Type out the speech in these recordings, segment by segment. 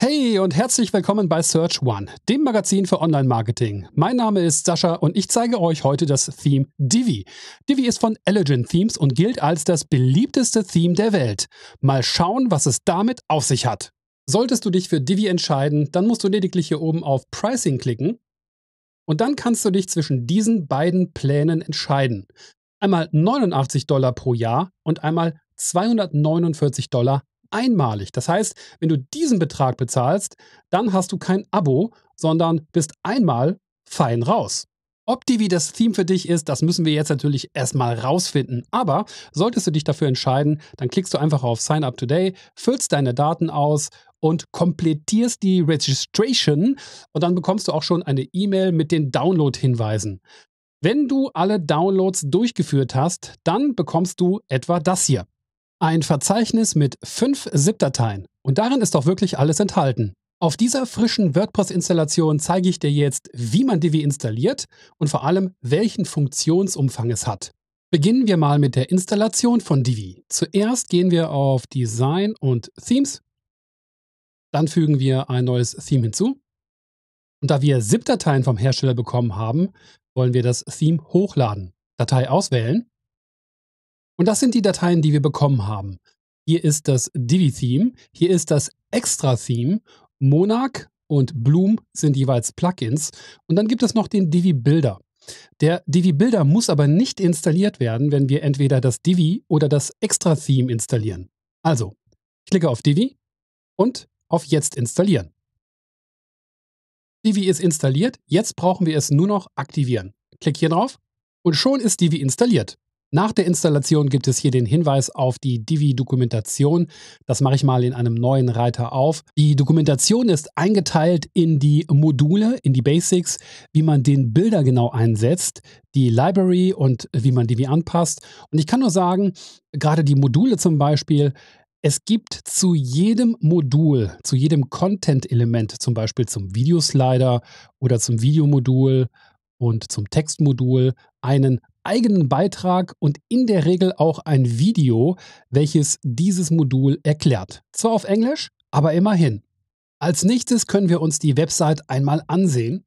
Hey und herzlich willkommen bei Search One, dem Magazin für Online-Marketing. Mein Name ist Sascha und ich zeige euch heute das Theme Divi. Divi ist von Elegant Themes und gilt als das beliebteste Theme der Welt. Mal schauen, was es damit auf sich hat. Solltest du dich für Divi entscheiden, dann musst du lediglich hier oben auf Pricing klicken und dann kannst du dich zwischen diesen beiden Plänen entscheiden. Einmal 89 Dollar pro Jahr und einmal 249 Dollar einmalig. Das heißt, wenn du diesen Betrag bezahlst, dann hast du kein Abo, sondern bist einmal fein raus. Ob Divi das Theme für dich ist, das müssen wir jetzt natürlich erstmal rausfinden. Aber solltest du dich dafür entscheiden, dann klickst du einfach auf Sign Up Today, füllst deine Daten aus und komplettierst die Registration und dann bekommst du auch schon eine E-Mail mit den Download-Hinweisen. Wenn du alle Downloads durchgeführt hast, dann bekommst du etwa das hier. Ein Verzeichnis mit fünf ZIP-Dateien. Und darin ist auch wirklich alles enthalten. Auf dieser frischen WordPress-Installation zeige ich dir jetzt, wie man Divi installiert und vor allem, welchen Funktionsumfang es hat. Beginnen wir mal mit der Installation von Divi. Zuerst gehen wir auf Design und Themes. Dann fügen wir ein neues Theme hinzu. Und da wir ZIP-Dateien vom Hersteller bekommen haben, wollen wir das Theme hochladen. Datei auswählen und das sind die Dateien, die wir bekommen haben. Hier ist das Divi-Theme, hier ist das Extra-Theme, Monarch und Bloom sind jeweils Plugins. Und dann gibt es noch den Divi-Builder. Der Divi-Builder muss aber nicht installiert werden, wenn wir entweder das Divi oder das Extra-Theme installieren. Also, ich klicke auf Divi und auf Jetzt installieren. Divi ist installiert, jetzt brauchen wir es nur noch aktivieren. Klick hier drauf und schon ist Divi installiert. Nach der Installation gibt es hier den Hinweis auf die Divi-Dokumentation. Das mache ich mal in einem neuen Reiter auf. Die Dokumentation ist eingeteilt in die Module, in die Basics, wie man den Bilder genau einsetzt, die Library und wie man Divi anpasst. Und ich kann nur sagen, gerade die Module zum Beispiel, es gibt zu jedem Modul, zu jedem Content-Element, zum Beispiel zum Videoslider oder zum Videomodul und zum Textmodul, einen eigenen Beitrag und in der Regel auch ein Video, welches dieses Modul erklärt. Zwar auf Englisch, aber immerhin. Als nächstes können wir uns die Website einmal ansehen.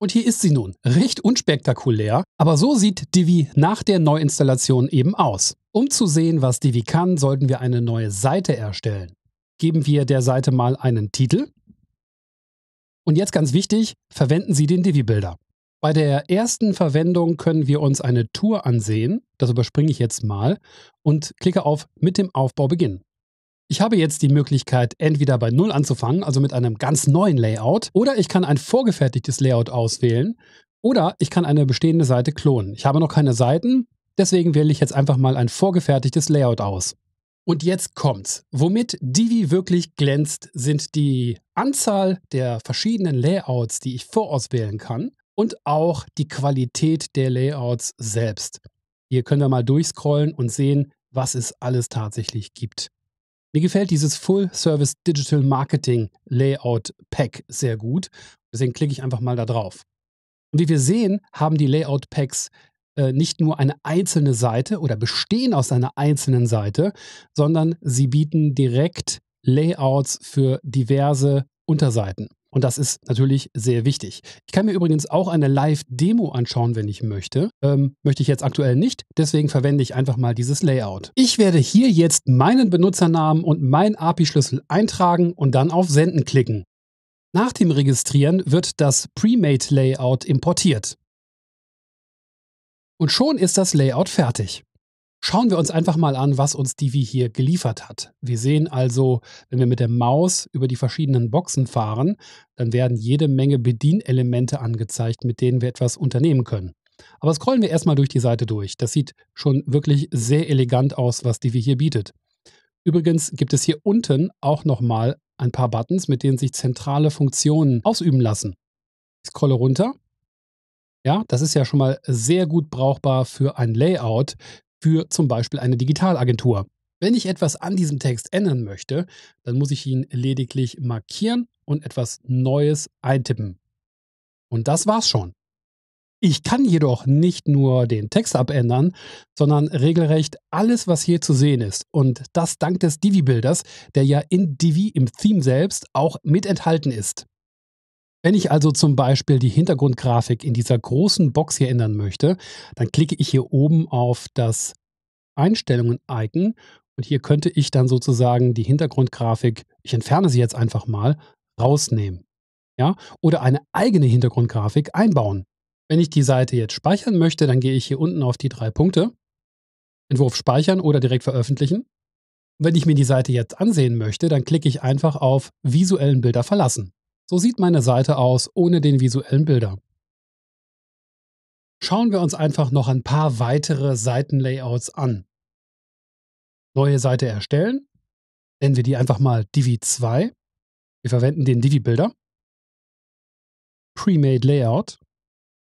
Und hier ist sie nun, recht unspektakulär, aber so sieht Divi nach der Neuinstallation eben aus. Um zu sehen, was Divi kann, sollten wir eine neue Seite erstellen. Geben wir der Seite mal einen Titel. Und jetzt ganz wichtig, verwenden Sie den Divi-Bilder. Bei der ersten Verwendung können wir uns eine Tour ansehen, das überspringe ich jetzt mal, und klicke auf Mit dem Aufbau beginnen. Ich habe jetzt die Möglichkeit, entweder bei Null anzufangen, also mit einem ganz neuen Layout, oder ich kann ein vorgefertigtes Layout auswählen, oder ich kann eine bestehende Seite klonen. Ich habe noch keine Seiten, deswegen wähle ich jetzt einfach mal ein vorgefertigtes Layout aus. Und jetzt kommt's. Womit Divi wirklich glänzt, sind die Anzahl der verschiedenen Layouts, die ich vorauswählen kann und auch die Qualität der Layouts selbst. Hier können wir mal durchscrollen und sehen, was es alles tatsächlich gibt. Mir gefällt dieses Full Service Digital Marketing Layout Pack sehr gut. Deswegen klicke ich einfach mal da drauf. Und wie wir sehen, haben die Layout Packs äh, nicht nur eine einzelne Seite oder bestehen aus einer einzelnen Seite, sondern sie bieten direkt Layouts für diverse Unterseiten. Und das ist natürlich sehr wichtig. Ich kann mir übrigens auch eine Live-Demo anschauen, wenn ich möchte. Ähm, möchte ich jetzt aktuell nicht, deswegen verwende ich einfach mal dieses Layout. Ich werde hier jetzt meinen Benutzernamen und meinen API-Schlüssel eintragen und dann auf Senden klicken. Nach dem Registrieren wird das Premade-Layout importiert. Und schon ist das Layout fertig. Schauen wir uns einfach mal an, was uns Divi hier geliefert hat. Wir sehen also, wenn wir mit der Maus über die verschiedenen Boxen fahren, dann werden jede Menge Bedienelemente angezeigt, mit denen wir etwas unternehmen können. Aber scrollen wir erstmal durch die Seite durch. Das sieht schon wirklich sehr elegant aus, was Divi hier bietet. Übrigens gibt es hier unten auch nochmal ein paar Buttons, mit denen sich zentrale Funktionen ausüben lassen. Ich scrolle runter ja, das ist ja schon mal sehr gut brauchbar für ein Layout, für zum Beispiel eine Digitalagentur. Wenn ich etwas an diesem Text ändern möchte, dann muss ich ihn lediglich markieren und etwas Neues eintippen. Und das war's schon. Ich kann jedoch nicht nur den Text abändern, sondern regelrecht alles, was hier zu sehen ist. Und das dank des Divi-Builders, der ja in Divi im Theme selbst auch mit enthalten ist. Wenn ich also zum Beispiel die Hintergrundgrafik in dieser großen Box hier ändern möchte, dann klicke ich hier oben auf das Einstellungen-Icon und hier könnte ich dann sozusagen die Hintergrundgrafik, ich entferne sie jetzt einfach mal, rausnehmen. Ja? Oder eine eigene Hintergrundgrafik einbauen. Wenn ich die Seite jetzt speichern möchte, dann gehe ich hier unten auf die drei Punkte. Entwurf speichern oder direkt veröffentlichen. Und wenn ich mir die Seite jetzt ansehen möchte, dann klicke ich einfach auf visuellen Bilder verlassen. So sieht meine Seite aus ohne den visuellen Bilder. Schauen wir uns einfach noch ein paar weitere Seitenlayouts an. Neue Seite erstellen. Nennen wir die einfach mal Divi 2. Wir verwenden den Divi-Bilder. Premade Layout.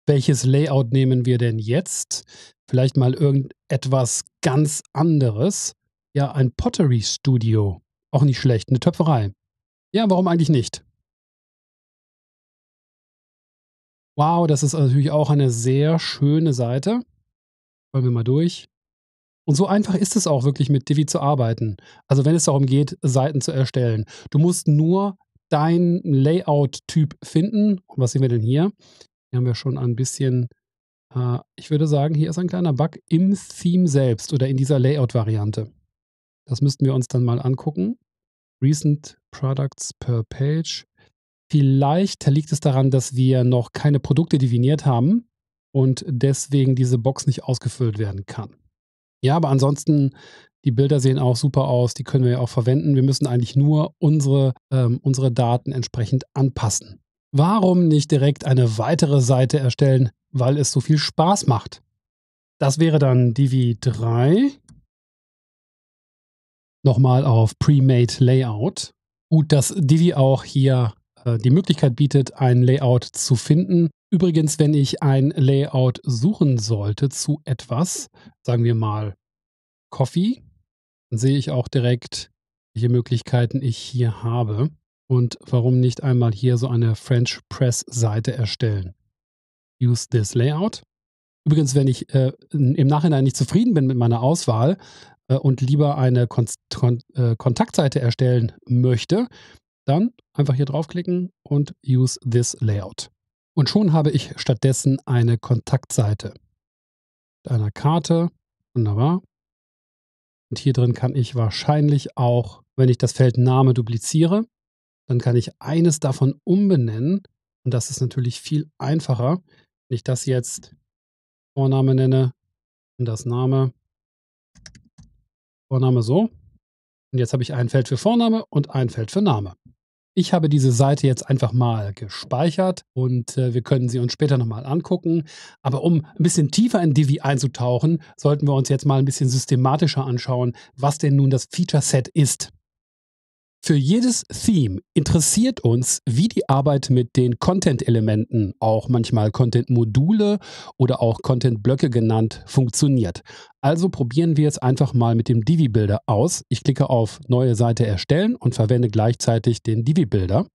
Welches Layout nehmen wir denn jetzt? Vielleicht mal irgendetwas ganz anderes. Ja, ein Pottery Studio. Auch nicht schlecht, eine Töpferei. Ja, warum eigentlich nicht? Wow, das ist natürlich auch eine sehr schöne Seite. Wollen wir mal durch. Und so einfach ist es auch wirklich mit Divi zu arbeiten. Also wenn es darum geht, Seiten zu erstellen. Du musst nur deinen Layout-Typ finden. Und was sehen wir denn hier? Hier haben wir schon ein bisschen, äh, ich würde sagen, hier ist ein kleiner Bug im Theme selbst oder in dieser Layout-Variante. Das müssten wir uns dann mal angucken. Recent Products per Page. Vielleicht liegt es daran, dass wir noch keine Produkte definiert haben und deswegen diese Box nicht ausgefüllt werden kann. Ja, aber ansonsten, die Bilder sehen auch super aus, die können wir ja auch verwenden. Wir müssen eigentlich nur unsere, ähm, unsere Daten entsprechend anpassen. Warum nicht direkt eine weitere Seite erstellen, weil es so viel Spaß macht? Das wäre dann Divi 3. Nochmal auf Premade Layout. Gut, dass Divi auch hier äh, die Möglichkeit bietet, ein Layout zu finden. Übrigens, wenn ich ein Layout suchen sollte zu etwas, sagen wir mal Coffee, dann sehe ich auch direkt, welche Möglichkeiten ich hier habe und warum nicht einmal hier so eine French Press Seite erstellen. Use this Layout. Übrigens, wenn ich äh, im Nachhinein nicht zufrieden bin mit meiner Auswahl äh, und lieber eine Kon Kon äh, Kontaktseite erstellen möchte, dann Einfach hier draufklicken und Use this Layout. Und schon habe ich stattdessen eine Kontaktseite mit einer Karte. Wunderbar. Und hier drin kann ich wahrscheinlich auch, wenn ich das Feld Name dupliziere, dann kann ich eines davon umbenennen. Und das ist natürlich viel einfacher, wenn ich das jetzt Vorname nenne und das Name. Vorname so. Und jetzt habe ich ein Feld für Vorname und ein Feld für Name. Ich habe diese Seite jetzt einfach mal gespeichert und äh, wir können sie uns später nochmal angucken. Aber um ein bisschen tiefer in Divi einzutauchen, sollten wir uns jetzt mal ein bisschen systematischer anschauen, was denn nun das Feature Set ist. Für jedes Theme interessiert uns, wie die Arbeit mit den Content-Elementen, auch manchmal Content-Module oder auch Content-Blöcke genannt, funktioniert. Also probieren wir es einfach mal mit dem Divi-Builder aus. Ich klicke auf Neue Seite erstellen und verwende gleichzeitig den Divi-Builder.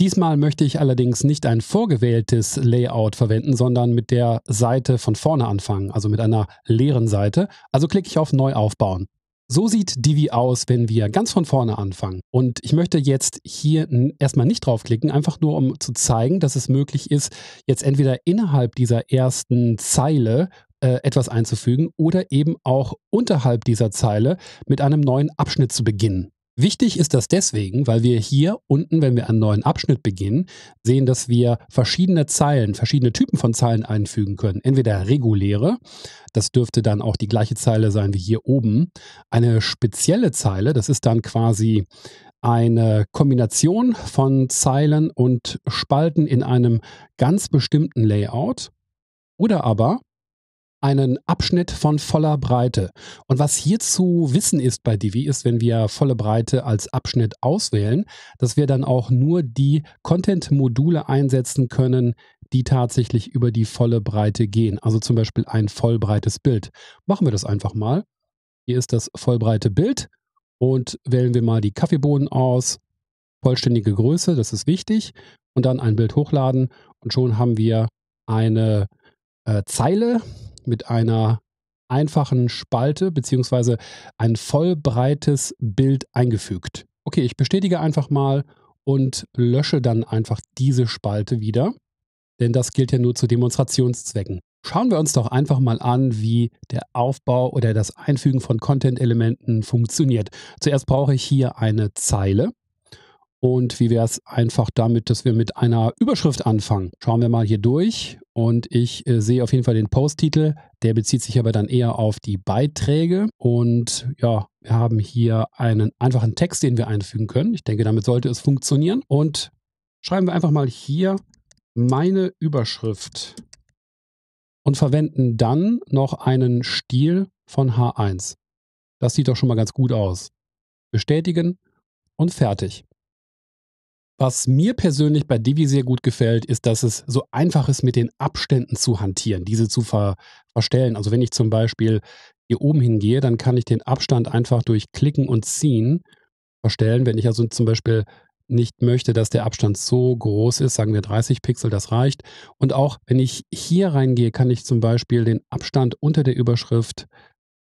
Diesmal möchte ich allerdings nicht ein vorgewähltes Layout verwenden, sondern mit der Seite von vorne anfangen, also mit einer leeren Seite. Also klicke ich auf Neu aufbauen. So sieht Divi aus, wenn wir ganz von vorne anfangen. Und ich möchte jetzt hier erstmal nicht draufklicken, einfach nur um zu zeigen, dass es möglich ist, jetzt entweder innerhalb dieser ersten Zeile äh, etwas einzufügen oder eben auch unterhalb dieser Zeile mit einem neuen Abschnitt zu beginnen. Wichtig ist das deswegen, weil wir hier unten, wenn wir einen neuen Abschnitt beginnen, sehen, dass wir verschiedene Zeilen, verschiedene Typen von Zeilen einfügen können. Entweder reguläre, das dürfte dann auch die gleiche Zeile sein wie hier oben. Eine spezielle Zeile, das ist dann quasi eine Kombination von Zeilen und Spalten in einem ganz bestimmten Layout. Oder aber einen Abschnitt von voller Breite. Und was hier zu wissen ist bei Divi, ist, wenn wir volle Breite als Abschnitt auswählen, dass wir dann auch nur die Content-Module einsetzen können, die tatsächlich über die volle Breite gehen. Also zum Beispiel ein vollbreites Bild. Machen wir das einfach mal. Hier ist das vollbreite Bild und wählen wir mal die Kaffeebohnen aus. Vollständige Größe, das ist wichtig. Und dann ein Bild hochladen und schon haben wir eine äh, Zeile mit einer einfachen Spalte bzw. ein vollbreites Bild eingefügt. Okay, ich bestätige einfach mal und lösche dann einfach diese Spalte wieder, denn das gilt ja nur zu Demonstrationszwecken. Schauen wir uns doch einfach mal an, wie der Aufbau oder das Einfügen von Content-Elementen funktioniert. Zuerst brauche ich hier eine Zeile und wie wäre es einfach damit, dass wir mit einer Überschrift anfangen? Schauen wir mal hier durch. Und ich äh, sehe auf jeden Fall den Posttitel. Der bezieht sich aber dann eher auf die Beiträge. Und ja, wir haben hier einen einfachen Text, den wir einfügen können. Ich denke, damit sollte es funktionieren. Und schreiben wir einfach mal hier meine Überschrift und verwenden dann noch einen Stil von H1. Das sieht doch schon mal ganz gut aus. Bestätigen und fertig. Was mir persönlich bei Divi sehr gut gefällt, ist, dass es so einfach ist, mit den Abständen zu hantieren, diese zu ver verstellen. Also wenn ich zum Beispiel hier oben hingehe, dann kann ich den Abstand einfach durch Klicken und Ziehen verstellen. Wenn ich also zum Beispiel nicht möchte, dass der Abstand so groß ist, sagen wir 30 Pixel, das reicht. Und auch wenn ich hier reingehe, kann ich zum Beispiel den Abstand unter der Überschrift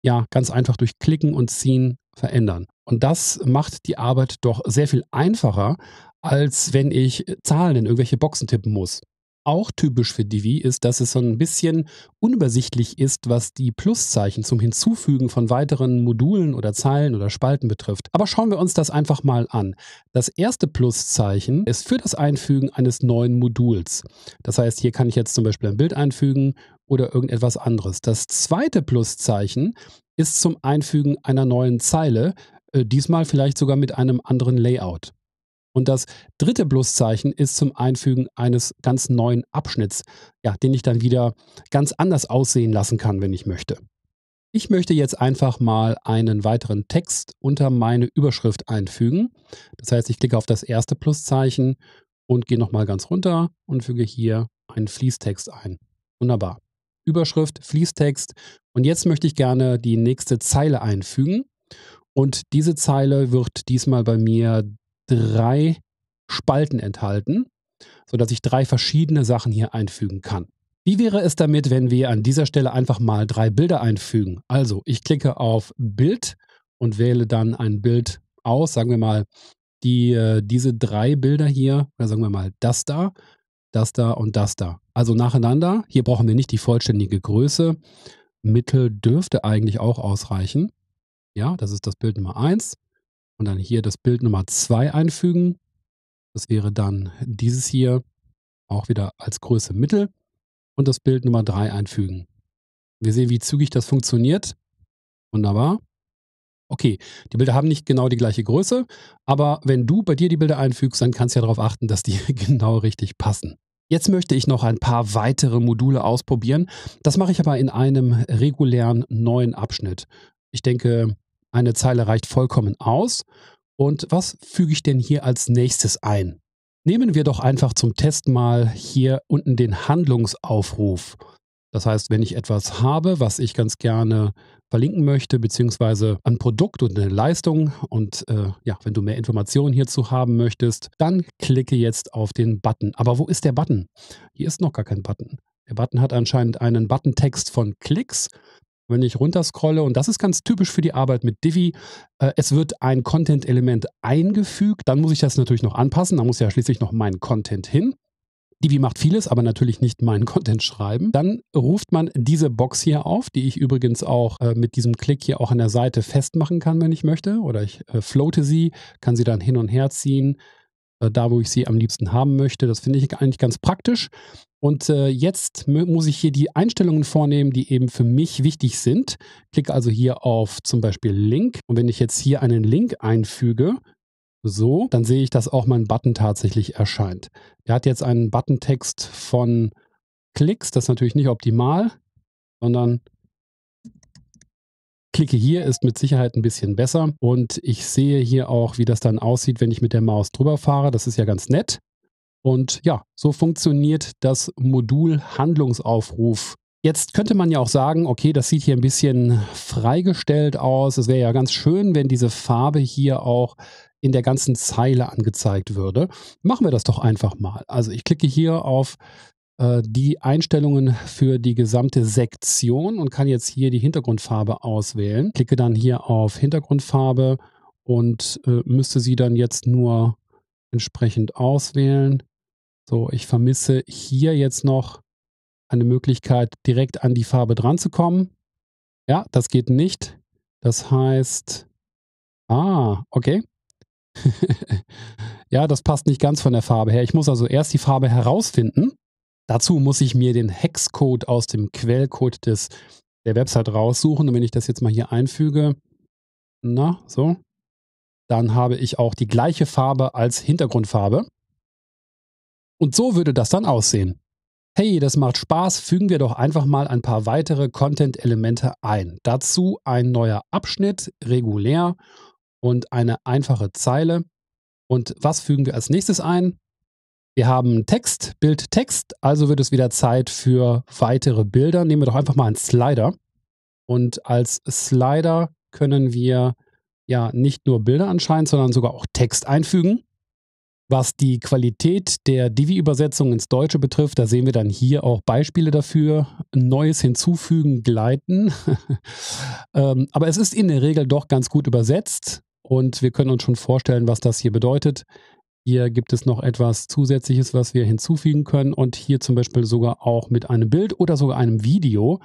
ja ganz einfach durch Klicken und Ziehen verändern. Und das macht die Arbeit doch sehr viel einfacher, als wenn ich äh, Zahlen in irgendwelche Boxen tippen muss. Auch typisch für Divi ist, dass es so ein bisschen unübersichtlich ist, was die Pluszeichen zum Hinzufügen von weiteren Modulen oder Zeilen oder Spalten betrifft. Aber schauen wir uns das einfach mal an. Das erste Pluszeichen ist für das Einfügen eines neuen Moduls. Das heißt, hier kann ich jetzt zum Beispiel ein Bild einfügen oder irgendetwas anderes. Das zweite Pluszeichen ist zum Einfügen einer neuen Zeile, äh, diesmal vielleicht sogar mit einem anderen Layout. Und das dritte Pluszeichen ist zum Einfügen eines ganz neuen Abschnitts, ja, den ich dann wieder ganz anders aussehen lassen kann, wenn ich möchte. Ich möchte jetzt einfach mal einen weiteren Text unter meine Überschrift einfügen. Das heißt, ich klicke auf das erste Pluszeichen und gehe nochmal ganz runter und füge hier einen Fließtext ein. Wunderbar. Überschrift, Fließtext. Und jetzt möchte ich gerne die nächste Zeile einfügen. Und diese Zeile wird diesmal bei mir drei Spalten enthalten, sodass ich drei verschiedene Sachen hier einfügen kann. Wie wäre es damit, wenn wir an dieser Stelle einfach mal drei Bilder einfügen? Also ich klicke auf Bild und wähle dann ein Bild aus, sagen wir mal, die, äh, diese drei Bilder hier, oder sagen wir mal das da, das da und das da. Also nacheinander. Hier brauchen wir nicht die vollständige Größe. Mittel dürfte eigentlich auch ausreichen. Ja, das ist das Bild Nummer 1 und dann hier das Bild Nummer 2 einfügen. Das wäre dann dieses hier auch wieder als Größe Mittel und das Bild Nummer 3 einfügen. Wir sehen, wie zügig das funktioniert. Wunderbar. Okay, die Bilder haben nicht genau die gleiche Größe, aber wenn du bei dir die Bilder einfügst, dann kannst du ja darauf achten, dass die genau richtig passen. Jetzt möchte ich noch ein paar weitere Module ausprobieren. Das mache ich aber in einem regulären neuen Abschnitt. Ich denke, eine Zeile reicht vollkommen aus. Und was füge ich denn hier als nächstes ein? Nehmen wir doch einfach zum Test mal hier unten den Handlungsaufruf. Das heißt, wenn ich etwas habe, was ich ganz gerne verlinken möchte, beziehungsweise ein Produkt und eine Leistung und äh, ja, wenn du mehr Informationen hierzu haben möchtest, dann klicke jetzt auf den Button. Aber wo ist der Button? Hier ist noch gar kein Button. Der Button hat anscheinend einen Buttontext von Klicks wenn ich runterscrolle, und das ist ganz typisch für die Arbeit mit Divi, äh, es wird ein Content-Element eingefügt, dann muss ich das natürlich noch anpassen, da muss ja schließlich noch mein Content hin. Divi macht vieles, aber natürlich nicht meinen Content schreiben. Dann ruft man diese Box hier auf, die ich übrigens auch äh, mit diesem Klick hier auch an der Seite festmachen kann, wenn ich möchte. Oder ich äh, floate sie, kann sie dann hin und her ziehen, äh, da wo ich sie am liebsten haben möchte. Das finde ich eigentlich ganz praktisch. Und äh, jetzt muss ich hier die Einstellungen vornehmen, die eben für mich wichtig sind. Klicke also hier auf zum Beispiel Link. Und wenn ich jetzt hier einen Link einfüge, so, dann sehe ich, dass auch mein Button tatsächlich erscheint. Der hat jetzt einen Buttontext von Klicks. Das ist natürlich nicht optimal, sondern Klicke hier ist mit Sicherheit ein bisschen besser. Und ich sehe hier auch, wie das dann aussieht, wenn ich mit der Maus drüber fahre. Das ist ja ganz nett. Und ja, so funktioniert das Modul Handlungsaufruf. Jetzt könnte man ja auch sagen, okay, das sieht hier ein bisschen freigestellt aus. Es wäre ja ganz schön, wenn diese Farbe hier auch in der ganzen Zeile angezeigt würde. Machen wir das doch einfach mal. Also ich klicke hier auf äh, die Einstellungen für die gesamte Sektion und kann jetzt hier die Hintergrundfarbe auswählen. Klicke dann hier auf Hintergrundfarbe und äh, müsste sie dann jetzt nur entsprechend auswählen. So, ich vermisse hier jetzt noch eine Möglichkeit, direkt an die Farbe dran zu kommen. Ja, das geht nicht. Das heißt, ah, okay. ja, das passt nicht ganz von der Farbe her. Ich muss also erst die Farbe herausfinden. Dazu muss ich mir den Hexcode aus dem Quellcode des, der Website raussuchen. Und wenn ich das jetzt mal hier einfüge, na, so, dann habe ich auch die gleiche Farbe als Hintergrundfarbe. Und so würde das dann aussehen. Hey, das macht Spaß, fügen wir doch einfach mal ein paar weitere Content-Elemente ein. Dazu ein neuer Abschnitt, regulär und eine einfache Zeile. Und was fügen wir als nächstes ein? Wir haben Text, Bild, Text, also wird es wieder Zeit für weitere Bilder. Nehmen wir doch einfach mal einen Slider. Und als Slider können wir ja nicht nur Bilder anscheinend, sondern sogar auch Text einfügen. Was die Qualität der Divi-Übersetzung ins Deutsche betrifft, da sehen wir dann hier auch Beispiele dafür. Neues hinzufügen, gleiten. ähm, aber es ist in der Regel doch ganz gut übersetzt und wir können uns schon vorstellen, was das hier bedeutet. Hier gibt es noch etwas Zusätzliches, was wir hinzufügen können und hier zum Beispiel sogar auch mit einem Bild oder sogar einem Video.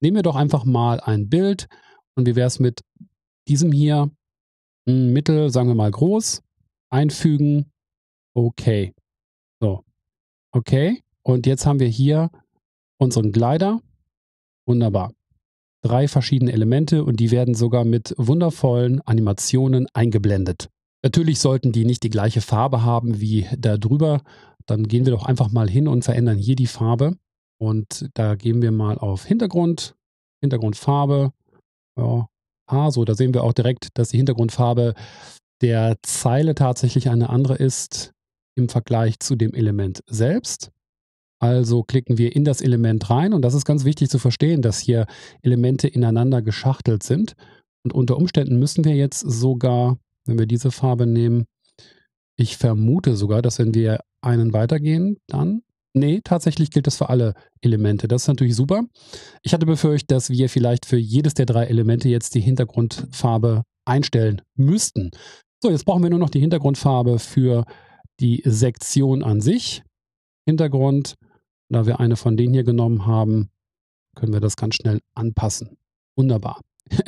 Nehmen wir doch einfach mal ein Bild und wie wäre es mit diesem hier? Hm, mittel, sagen wir mal groß, einfügen okay. So, okay. Und jetzt haben wir hier unseren Glider. Wunderbar. Drei verschiedene Elemente und die werden sogar mit wundervollen Animationen eingeblendet. Natürlich sollten die nicht die gleiche Farbe haben wie da drüber. Dann gehen wir doch einfach mal hin und verändern hier die Farbe. Und da gehen wir mal auf Hintergrund, Hintergrundfarbe. Ja. Ah, so, da sehen wir auch direkt, dass die Hintergrundfarbe der Zeile tatsächlich eine andere ist im Vergleich zu dem Element selbst. Also klicken wir in das Element rein und das ist ganz wichtig zu verstehen, dass hier Elemente ineinander geschachtelt sind. Und unter Umständen müssen wir jetzt sogar, wenn wir diese Farbe nehmen, ich vermute sogar, dass wenn wir einen weitergehen, dann Nee, tatsächlich gilt das für alle Elemente. Das ist natürlich super. Ich hatte befürchtet, dass wir vielleicht für jedes der drei Elemente jetzt die Hintergrundfarbe einstellen müssten. So, jetzt brauchen wir nur noch die Hintergrundfarbe für die Sektion an sich. Hintergrund, da wir eine von denen hier genommen haben, können wir das ganz schnell anpassen. Wunderbar.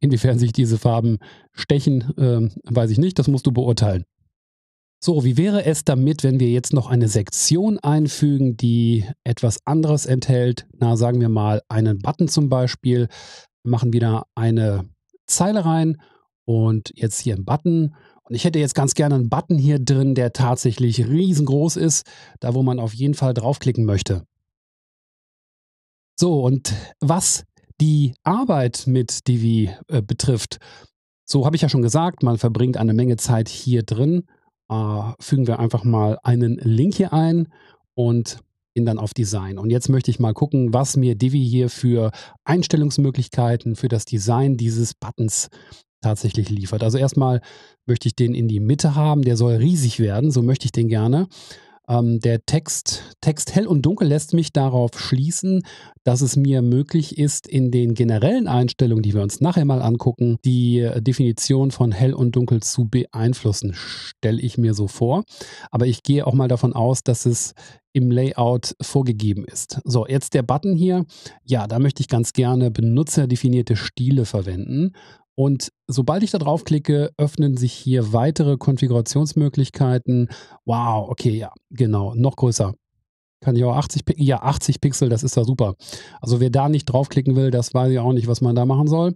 Inwiefern sich diese Farben stechen, äh, weiß ich nicht. Das musst du beurteilen. So, wie wäre es damit, wenn wir jetzt noch eine Sektion einfügen, die etwas anderes enthält? Na, sagen wir mal einen Button zum Beispiel. Wir machen wieder eine Zeile rein und jetzt hier einen Button und ich hätte jetzt ganz gerne einen Button hier drin, der tatsächlich riesengroß ist, da wo man auf jeden Fall draufklicken möchte. So, und was die Arbeit mit Divi äh, betrifft, so habe ich ja schon gesagt, man verbringt eine Menge Zeit hier drin. Äh, fügen wir einfach mal einen Link hier ein und gehen dann auf Design. Und jetzt möchte ich mal gucken, was mir Divi hier für Einstellungsmöglichkeiten für das Design dieses Buttons tatsächlich liefert. Also erstmal möchte ich den in die Mitte haben, der soll riesig werden, so möchte ich den gerne. Ähm, der Text, Text hell und dunkel lässt mich darauf schließen, dass es mir möglich ist, in den generellen Einstellungen, die wir uns nachher mal angucken, die äh, Definition von hell und dunkel zu beeinflussen, stelle ich mir so vor. Aber ich gehe auch mal davon aus, dass es im Layout vorgegeben ist. So, jetzt der Button hier. Ja, da möchte ich ganz gerne benutzerdefinierte Stile verwenden. Und sobald ich da draufklicke, öffnen sich hier weitere Konfigurationsmöglichkeiten. Wow, okay, ja, genau, noch größer. Kann ich auch 80 Pixel, ja, 80 Pixel, das ist ja super. Also wer da nicht draufklicken will, das weiß ich auch nicht, was man da machen soll.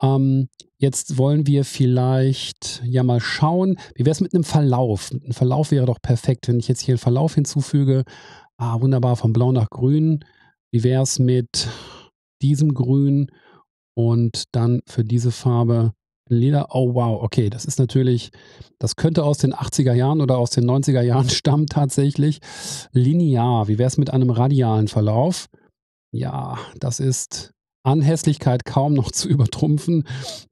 Ähm, jetzt wollen wir vielleicht ja mal schauen, wie wäre es mit einem Verlauf? Ein Verlauf wäre doch perfekt, wenn ich jetzt hier einen Verlauf hinzufüge. Ah, wunderbar, von blau nach grün. Wie wäre es mit diesem grün? und dann für diese Farbe Leder. Oh wow, okay, das ist natürlich, das könnte aus den 80er Jahren oder aus den 90er Jahren stammen tatsächlich. Linear, wie wäre es mit einem radialen Verlauf? Ja, das ist an Hässlichkeit kaum noch zu übertrumpfen.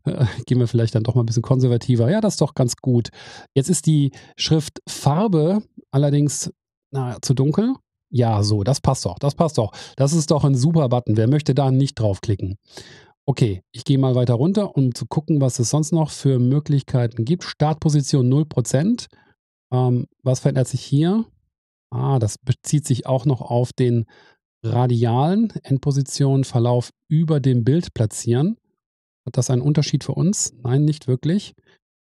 Äh, gehen wir vielleicht dann doch mal ein bisschen konservativer. Ja, das ist doch ganz gut. Jetzt ist die Schrift Farbe allerdings na, zu dunkel. Ja, so, das passt doch, das passt doch. Das ist doch ein super Button. Wer möchte da nicht draufklicken? Okay, ich gehe mal weiter runter, um zu gucken, was es sonst noch für Möglichkeiten gibt. Startposition 0%. Ähm, was verändert sich hier? Ah, das bezieht sich auch noch auf den radialen Endpositionenverlauf über dem Bild platzieren. Hat das einen Unterschied für uns? Nein, nicht wirklich.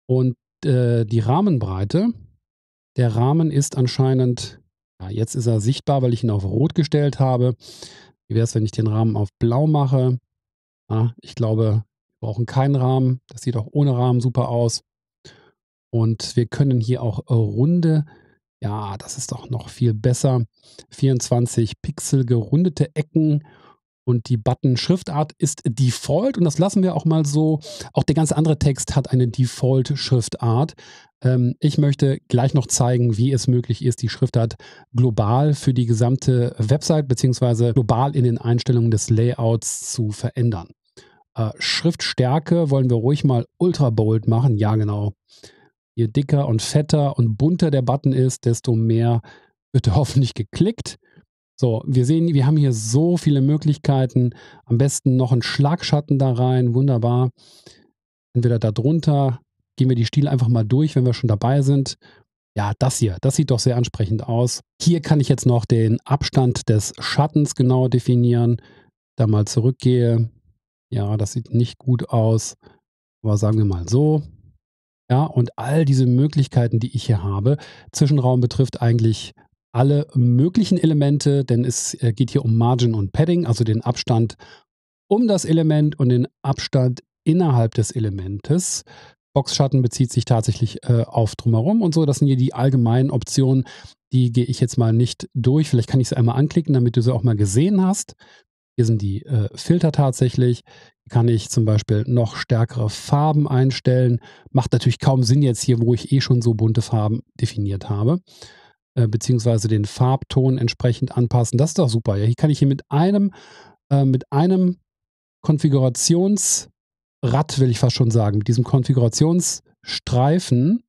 Und äh, die Rahmenbreite. Der Rahmen ist anscheinend, ja, jetzt ist er sichtbar, weil ich ihn auf Rot gestellt habe. Wie wäre es, wenn ich den Rahmen auf Blau mache? Ja, ich glaube, wir brauchen keinen Rahmen. Das sieht auch ohne Rahmen super aus. Und wir können hier auch äh, runde, ja, das ist doch noch viel besser. 24 Pixel gerundete Ecken und die Button-Schriftart ist Default und das lassen wir auch mal so. Auch der ganze andere Text hat eine Default-Schriftart. Ähm, ich möchte gleich noch zeigen, wie es möglich ist, die Schriftart global für die gesamte Website beziehungsweise global in den Einstellungen des Layouts zu verändern. Äh, Schriftstärke wollen wir ruhig mal ultra bold machen. Ja, genau. Je dicker und fetter und bunter der Button ist, desto mehr wird hoffentlich geklickt. So, wir sehen, wir haben hier so viele Möglichkeiten. Am besten noch einen Schlagschatten da rein. Wunderbar. Entweder da drunter. Gehen wir die Stile einfach mal durch, wenn wir schon dabei sind. Ja, das hier, das sieht doch sehr ansprechend aus. Hier kann ich jetzt noch den Abstand des Schattens genau definieren. Da mal zurückgehe, ja, das sieht nicht gut aus, aber sagen wir mal so. Ja, und all diese Möglichkeiten, die ich hier habe, Zwischenraum betrifft eigentlich alle möglichen Elemente, denn es äh, geht hier um Margin und Padding, also den Abstand um das Element und den Abstand innerhalb des Elementes. Boxschatten bezieht sich tatsächlich äh, auf drumherum und so. Das sind hier die allgemeinen Optionen, die gehe ich jetzt mal nicht durch. Vielleicht kann ich sie einmal anklicken, damit du sie auch mal gesehen hast. Hier sind die äh, Filter tatsächlich. Hier kann ich zum Beispiel noch stärkere Farben einstellen. Macht natürlich kaum Sinn jetzt hier, wo ich eh schon so bunte Farben definiert habe. Äh, beziehungsweise den Farbton entsprechend anpassen. Das ist doch super. Ja, hier kann ich hier mit einem, äh, mit einem Konfigurationsrad, will ich fast schon sagen, mit diesem Konfigurationsstreifen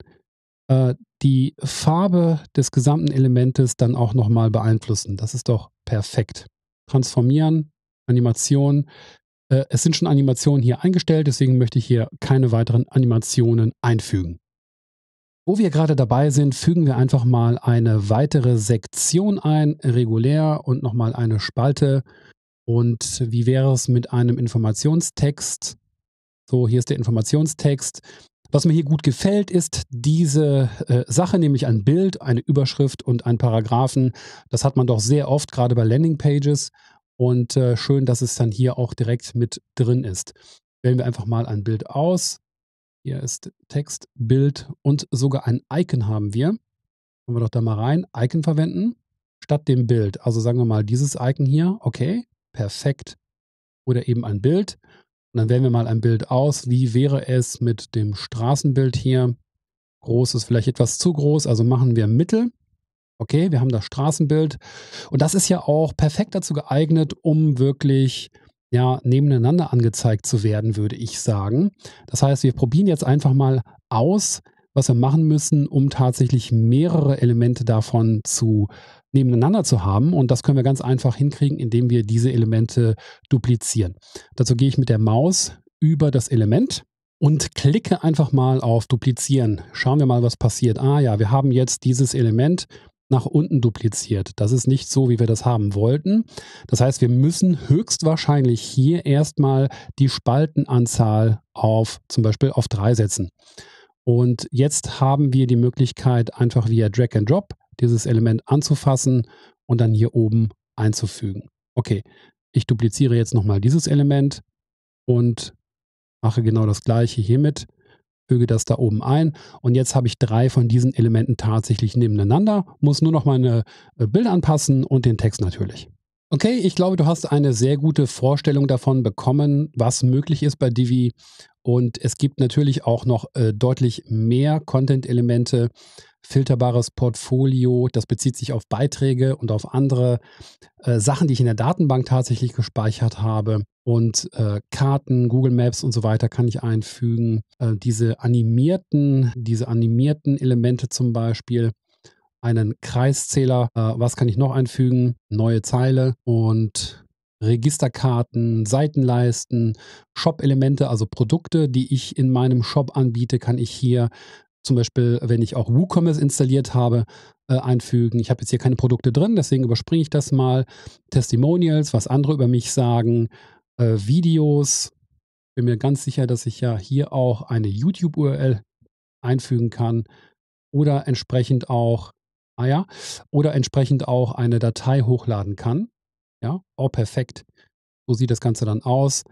äh, die Farbe des gesamten Elementes dann auch nochmal beeinflussen. Das ist doch perfekt. Transformieren, Animationen. Äh, es sind schon Animationen hier eingestellt, deswegen möchte ich hier keine weiteren Animationen einfügen. Wo wir gerade dabei sind, fügen wir einfach mal eine weitere Sektion ein, regulär und nochmal eine Spalte. Und wie wäre es mit einem Informationstext? So, hier ist der Informationstext. Was mir hier gut gefällt, ist diese äh, Sache, nämlich ein Bild, eine Überschrift und ein Paragraphen. Das hat man doch sehr oft, gerade bei Landingpages. Und äh, schön, dass es dann hier auch direkt mit drin ist. Wählen wir einfach mal ein Bild aus. Hier ist Text, Bild und sogar ein Icon haben wir. Kommen wir doch da mal rein. Icon verwenden statt dem Bild. Also sagen wir mal dieses Icon hier. Okay, perfekt. Oder eben ein Bild. Und dann wählen wir mal ein Bild aus. Wie wäre es mit dem Straßenbild hier? Groß ist vielleicht etwas zu groß, also machen wir Mittel. Okay, wir haben das Straßenbild. Und das ist ja auch perfekt dazu geeignet, um wirklich ja, nebeneinander angezeigt zu werden, würde ich sagen. Das heißt, wir probieren jetzt einfach mal aus, was wir machen müssen, um tatsächlich mehrere Elemente davon zu nebeneinander zu haben. Und das können wir ganz einfach hinkriegen, indem wir diese Elemente duplizieren. Dazu gehe ich mit der Maus über das Element und klicke einfach mal auf Duplizieren. Schauen wir mal, was passiert. Ah ja, wir haben jetzt dieses Element nach unten dupliziert. Das ist nicht so, wie wir das haben wollten. Das heißt, wir müssen höchstwahrscheinlich hier erstmal die Spaltenanzahl auf zum Beispiel auf drei setzen. Und jetzt haben wir die Möglichkeit, einfach via Drag and Drop dieses Element anzufassen und dann hier oben einzufügen. Okay, ich dupliziere jetzt nochmal dieses Element und mache genau das gleiche hiermit füge das da oben ein und jetzt habe ich drei von diesen Elementen tatsächlich nebeneinander, muss nur noch meine äh, Bilder anpassen und den Text natürlich. Okay, ich glaube, du hast eine sehr gute Vorstellung davon bekommen, was möglich ist bei Divi. Und es gibt natürlich auch noch äh, deutlich mehr Content-Elemente, filterbares Portfolio. Das bezieht sich auf Beiträge und auf andere äh, Sachen, die ich in der Datenbank tatsächlich gespeichert habe. Und äh, Karten, Google Maps und so weiter kann ich einfügen. Äh, diese animierten, diese animierten Elemente zum Beispiel, einen Kreiszähler. Äh, was kann ich noch einfügen? Neue Zeile und Registerkarten, Seitenleisten, Shop-Elemente, also Produkte, die ich in meinem Shop anbiete, kann ich hier zum Beispiel, wenn ich auch WooCommerce installiert habe, äh, einfügen. Ich habe jetzt hier keine Produkte drin, deswegen überspringe ich das mal. Testimonials, was andere über mich sagen, äh, Videos. Bin mir ganz sicher, dass ich ja hier auch eine YouTube-URL einfügen kann oder entsprechend auch, ah ja, oder entsprechend auch eine Datei hochladen kann. Ja, oh perfekt. So sieht das Ganze dann aus.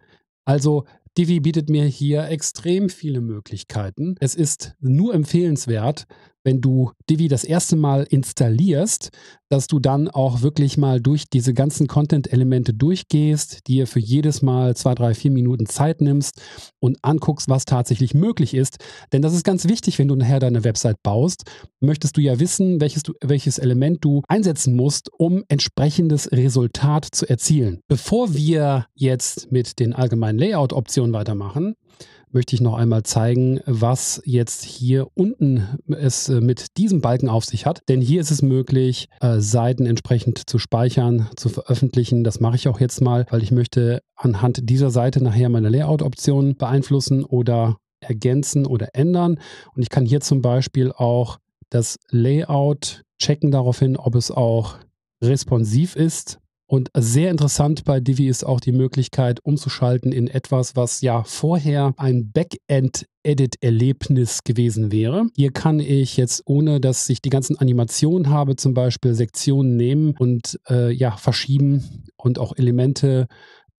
Also Divi bietet mir hier extrem viele Möglichkeiten. Es ist nur empfehlenswert, wenn du Divi das erste Mal installierst, dass du dann auch wirklich mal durch diese ganzen Content-Elemente durchgehst, dir für jedes Mal zwei, drei, vier Minuten Zeit nimmst und anguckst, was tatsächlich möglich ist. Denn das ist ganz wichtig, wenn du nachher deine Website baust, möchtest du ja wissen, welches, du, welches Element du einsetzen musst, um entsprechendes Resultat zu erzielen. Bevor wir jetzt mit den allgemeinen Layout-Optionen weitermachen, möchte ich noch einmal zeigen, was jetzt hier unten es äh, mit diesem Balken auf sich hat. Denn hier ist es möglich, äh, Seiten entsprechend zu speichern, zu veröffentlichen. Das mache ich auch jetzt mal, weil ich möchte anhand dieser Seite nachher meine Layout-Optionen beeinflussen oder ergänzen oder ändern. Und ich kann hier zum Beispiel auch das Layout checken daraufhin, ob es auch responsiv ist und sehr interessant bei Divi ist auch die Möglichkeit, umzuschalten in etwas, was ja vorher ein Backend Edit-Erlebnis gewesen wäre. Hier kann ich jetzt, ohne dass ich die ganzen Animationen habe, zum Beispiel Sektionen nehmen und äh, ja, verschieben und auch Elemente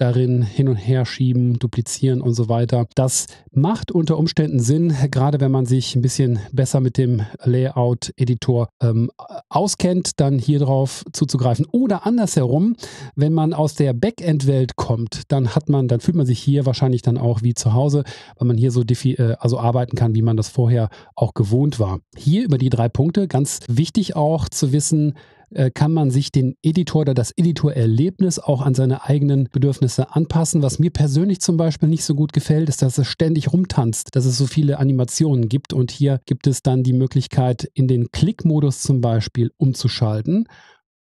darin hin und her schieben, duplizieren und so weiter. Das macht unter Umständen Sinn, gerade wenn man sich ein bisschen besser mit dem Layout-Editor ähm, auskennt, dann hier drauf zuzugreifen. Oder andersherum, wenn man aus der Backend-Welt kommt, dann hat man, dann fühlt man sich hier wahrscheinlich dann auch wie zu Hause, weil man hier so äh, also arbeiten kann, wie man das vorher auch gewohnt war. Hier über die drei Punkte, ganz wichtig auch zu wissen, äh, kann man sich den Editor oder das Editorerlebnis auch an seine eigenen Bedürfnisse anpassen. Was mir persönlich zum Beispiel nicht so gut gefällt, ist, dass es ständig rumtanzt, dass es so viele Animationen gibt. Und hier gibt es dann die Möglichkeit, in den Klickmodus zum Beispiel umzuschalten.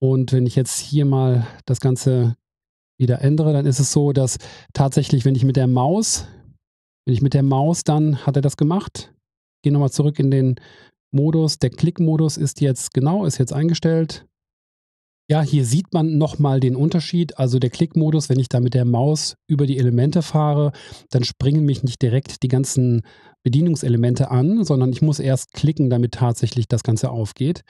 Und wenn ich jetzt hier mal das Ganze wieder ändere, dann ist es so, dass tatsächlich, wenn ich mit der Maus, wenn ich mit der Maus dann, hat er das gemacht? Gehe nochmal zurück in den Modus. Der Klickmodus ist jetzt genau, ist jetzt eingestellt. Ja, hier sieht man nochmal den Unterschied. Also der Klickmodus, wenn ich da mit der Maus über die Elemente fahre, dann springen mich nicht direkt die ganzen Bedienungselemente an, sondern ich muss erst klicken, damit tatsächlich das Ganze aufgeht.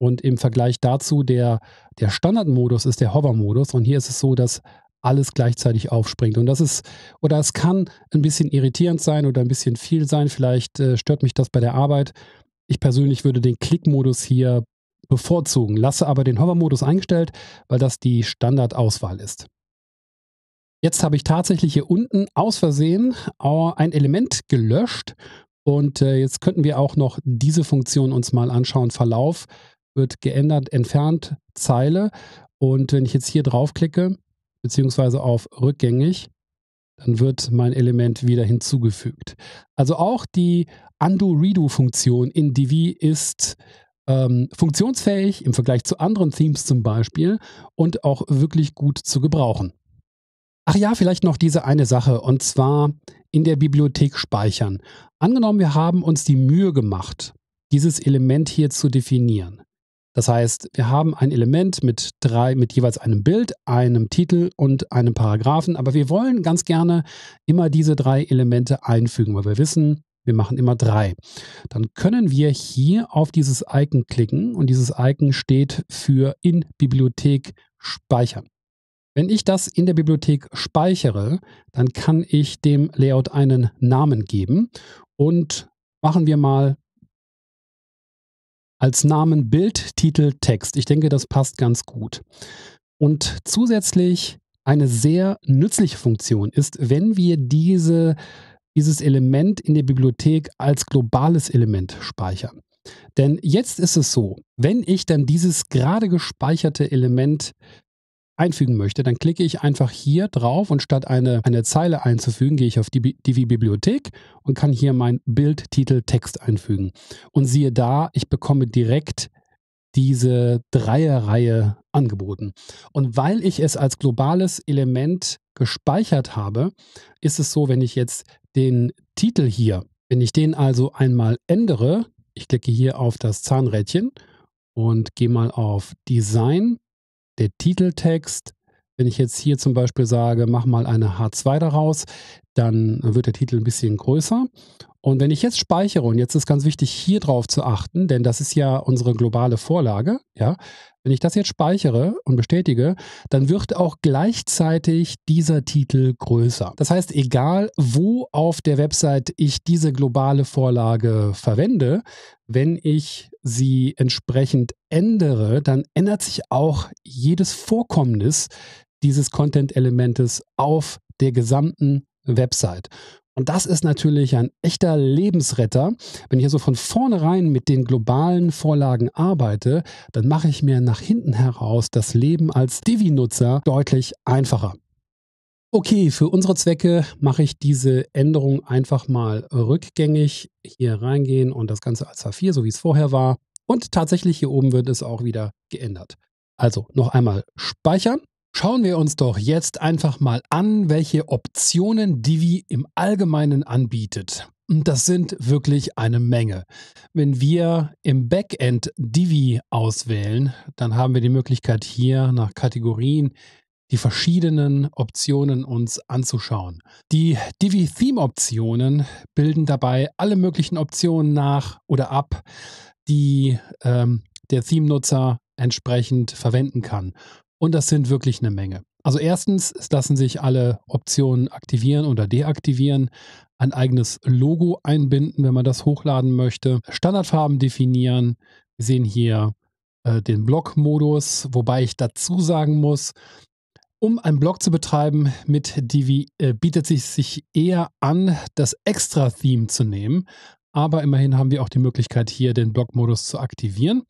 Und im Vergleich dazu, der, der Standardmodus ist der Hover-Modus. Und hier ist es so, dass alles gleichzeitig aufspringt. Und das ist, oder es kann ein bisschen irritierend sein oder ein bisschen viel sein. Vielleicht äh, stört mich das bei der Arbeit. Ich persönlich würde den Klickmodus hier bevorzugen, lasse aber den Hover-Modus eingestellt, weil das die Standardauswahl ist. Jetzt habe ich tatsächlich hier unten aus Versehen äh, ein Element gelöscht und äh, jetzt könnten wir auch noch diese Funktion uns mal anschauen. Verlauf wird geändert, entfernt, Zeile. Und wenn ich jetzt hier draufklicke, beziehungsweise auf rückgängig, dann wird mein Element wieder hinzugefügt. Also auch die Undo-Redo-Funktion in Divi ist ähm, funktionsfähig im Vergleich zu anderen Themes zum Beispiel und auch wirklich gut zu gebrauchen. Ach ja, vielleicht noch diese eine Sache und zwar in der Bibliothek speichern. Angenommen, wir haben uns die Mühe gemacht, dieses Element hier zu definieren. Das heißt, wir haben ein Element mit drei, mit jeweils einem Bild, einem Titel und einem Paragraphen, aber wir wollen ganz gerne immer diese drei Elemente einfügen, weil wir wissen, wir machen immer drei. Dann können wir hier auf dieses Icon klicken und dieses Icon steht für in Bibliothek speichern. Wenn ich das in der Bibliothek speichere, dann kann ich dem Layout einen Namen geben und machen wir mal als Namen Bild, Titel, Text. Ich denke, das passt ganz gut. Und zusätzlich eine sehr nützliche Funktion ist, wenn wir diese dieses Element in der Bibliothek als globales Element speichern. Denn jetzt ist es so, wenn ich dann dieses gerade gespeicherte Element einfügen möchte, dann klicke ich einfach hier drauf und statt eine, eine Zeile einzufügen, gehe ich auf die Divi-Bibliothek und kann hier mein Bild, Titel, Text einfügen. Und siehe da, ich bekomme direkt diese Dreierreihe angeboten. Und weil ich es als globales Element gespeichert habe, ist es so, wenn ich jetzt den Titel hier, wenn ich den also einmal ändere, ich klicke hier auf das Zahnrädchen und gehe mal auf Design, der Titeltext. Wenn ich jetzt hier zum Beispiel sage, mach mal eine H2 daraus, dann wird der Titel ein bisschen größer. Und wenn ich jetzt speichere, und jetzt ist ganz wichtig, hier drauf zu achten, denn das ist ja unsere globale Vorlage, ja, wenn ich das jetzt speichere und bestätige, dann wird auch gleichzeitig dieser Titel größer. Das heißt, egal wo auf der Website ich diese globale Vorlage verwende, wenn ich sie entsprechend ändere, dann ändert sich auch jedes Vorkommnis dieses Content-Elementes auf der gesamten Website. Und das ist natürlich ein echter Lebensretter. Wenn ich also von vornherein mit den globalen Vorlagen arbeite, dann mache ich mir nach hinten heraus das Leben als Divi-Nutzer deutlich einfacher. Okay, für unsere Zwecke mache ich diese Änderung einfach mal rückgängig. Hier reingehen und das Ganze als H4, so wie es vorher war. Und tatsächlich hier oben wird es auch wieder geändert. Also noch einmal speichern Schauen wir uns doch jetzt einfach mal an, welche Optionen Divi im Allgemeinen anbietet. Das sind wirklich eine Menge. Wenn wir im Backend Divi auswählen, dann haben wir die Möglichkeit hier nach Kategorien die verschiedenen Optionen uns anzuschauen. Die Divi-Theme-Optionen bilden dabei alle möglichen Optionen nach oder ab, die ähm, der Theme-Nutzer entsprechend verwenden kann. Und das sind wirklich eine Menge. Also erstens, es lassen sich alle Optionen aktivieren oder deaktivieren, ein eigenes Logo einbinden, wenn man das hochladen möchte, Standardfarben definieren. Wir sehen hier äh, den blog modus wobei ich dazu sagen muss, um einen Blog zu betreiben mit Divi äh, bietet sich, sich eher an, das Extra-Theme zu nehmen. Aber immerhin haben wir auch die Möglichkeit, hier den Blog-Modus zu aktivieren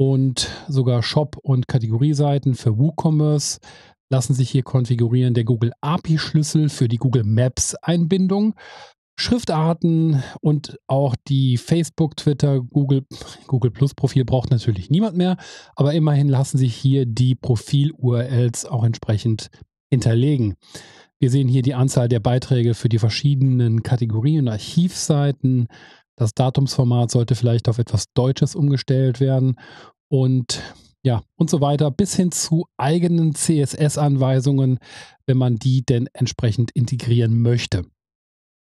und sogar Shop- und Kategorieseiten für WooCommerce lassen sich hier konfigurieren. Der Google API-Schlüssel für die Google Maps-Einbindung, Schriftarten und auch die Facebook, Twitter, Google, Google Plus-Profil braucht natürlich niemand mehr, aber immerhin lassen sich hier die Profil-URLs auch entsprechend hinterlegen. Wir sehen hier die Anzahl der Beiträge für die verschiedenen Kategorien und Archivseiten, das Datumsformat sollte vielleicht auf etwas Deutsches umgestellt werden und ja, und so weiter, bis hin zu eigenen CSS-Anweisungen, wenn man die denn entsprechend integrieren möchte.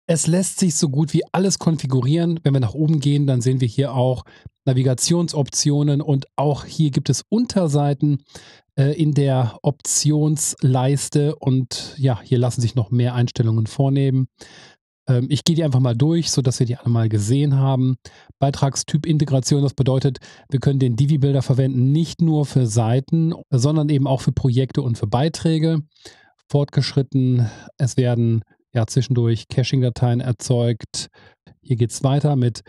Es lässt sich so gut wie alles konfigurieren. Wenn wir nach oben gehen, dann sehen wir hier auch Navigationsoptionen und auch hier gibt es Unterseiten äh, in der Optionsleiste und ja, hier lassen sich noch mehr Einstellungen vornehmen. Ähm, ich gehe die einfach mal durch, sodass wir die alle mal gesehen haben. Beitragstyp Integration, das bedeutet, wir können den Divi-Builder verwenden, nicht nur für Seiten, sondern eben auch für Projekte und für Beiträge. Fortgeschritten, es werden ja zwischendurch Caching-Dateien erzeugt. Hier geht es weiter mit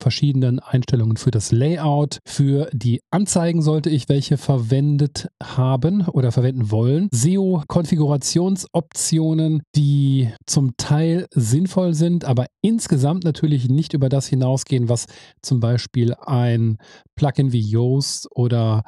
verschiedenen Einstellungen für das Layout, für die Anzeigen sollte ich welche verwendet haben oder verwenden wollen, SEO-Konfigurationsoptionen, die zum Teil sinnvoll sind, aber insgesamt natürlich nicht über das hinausgehen, was zum Beispiel ein Plugin wie Yoast oder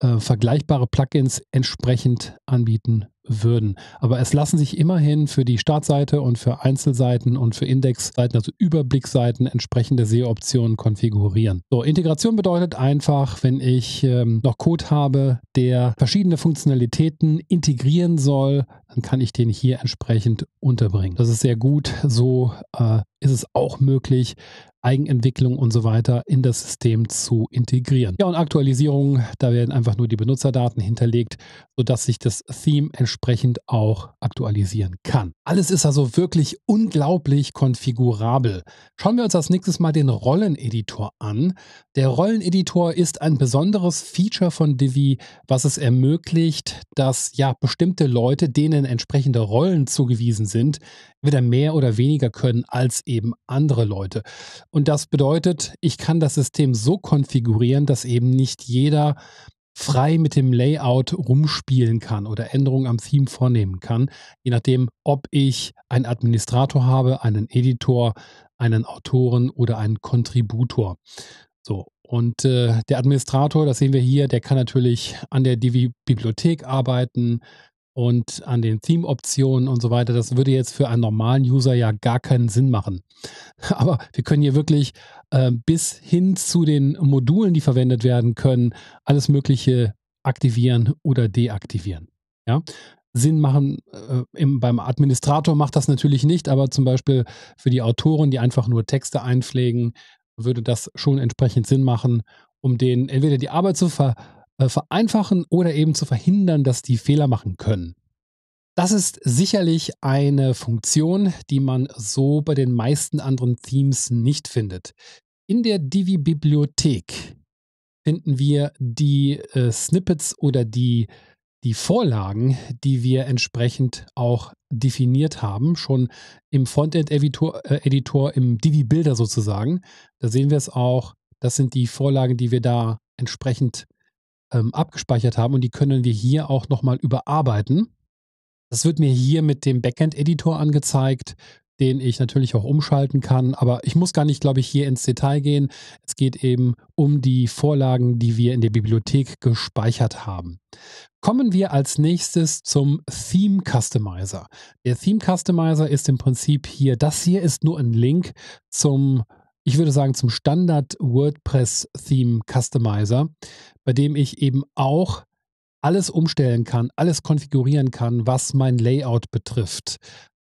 äh, vergleichbare Plugins entsprechend anbieten würden. Aber es lassen sich immerhin für die Startseite und für Einzelseiten und für Indexseiten, also Überblickseiten, entsprechende SEO-Optionen konfigurieren. So, Integration bedeutet einfach, wenn ich ähm, noch Code habe, der verschiedene Funktionalitäten integrieren soll, dann kann ich den hier entsprechend unterbringen. Das ist sehr gut. So äh, ist es auch möglich, Eigenentwicklung und so weiter in das System zu integrieren. Ja, und Aktualisierungen, da werden einfach nur die Benutzerdaten hinterlegt, sodass sich das Theme entsprechend auch aktualisieren kann. Alles ist also wirklich unglaublich konfigurabel. Schauen wir uns als nächstes mal den Rolleneditor an. Der Rolleneditor ist ein besonderes Feature von Divi, was es ermöglicht, dass ja bestimmte Leute, denen denen entsprechende Rollen zugewiesen sind, wieder mehr oder weniger können als eben andere Leute. Und das bedeutet, ich kann das System so konfigurieren, dass eben nicht jeder frei mit dem Layout rumspielen kann oder Änderungen am Theme vornehmen kann, je nachdem, ob ich einen Administrator habe, einen Editor, einen Autoren oder einen Kontributor. So, und äh, der Administrator, das sehen wir hier, der kann natürlich an der Divi-Bibliothek arbeiten, und an den Theme-Optionen und so weiter. Das würde jetzt für einen normalen User ja gar keinen Sinn machen. Aber wir können hier wirklich äh, bis hin zu den Modulen, die verwendet werden können, alles Mögliche aktivieren oder deaktivieren. Ja? Sinn machen. Äh, im, beim Administrator macht das natürlich nicht, aber zum Beispiel für die Autoren, die einfach nur Texte einpflegen, würde das schon entsprechend Sinn machen, um denen entweder die Arbeit zu ver äh, vereinfachen oder eben zu verhindern, dass die Fehler machen können. Das ist sicherlich eine Funktion, die man so bei den meisten anderen Themes nicht findet. In der Divi-Bibliothek finden wir die äh, Snippets oder die, die Vorlagen, die wir entsprechend auch definiert haben, schon im Frontend-Editor, äh, Editor, im Divi-Builder sozusagen. Da sehen wir es auch. Das sind die Vorlagen, die wir da entsprechend ähm, abgespeichert haben und die können wir hier auch nochmal überarbeiten. Das wird mir hier mit dem Backend-Editor angezeigt, den ich natürlich auch umschalten kann, aber ich muss gar nicht, glaube ich, hier ins Detail gehen. Es geht eben um die Vorlagen, die wir in der Bibliothek gespeichert haben. Kommen wir als nächstes zum Theme Customizer. Der Theme Customizer ist im Prinzip hier, das hier ist nur ein Link zum ich würde sagen, zum Standard WordPress-Theme Customizer, bei dem ich eben auch alles umstellen kann, alles konfigurieren kann, was mein Layout betrifft.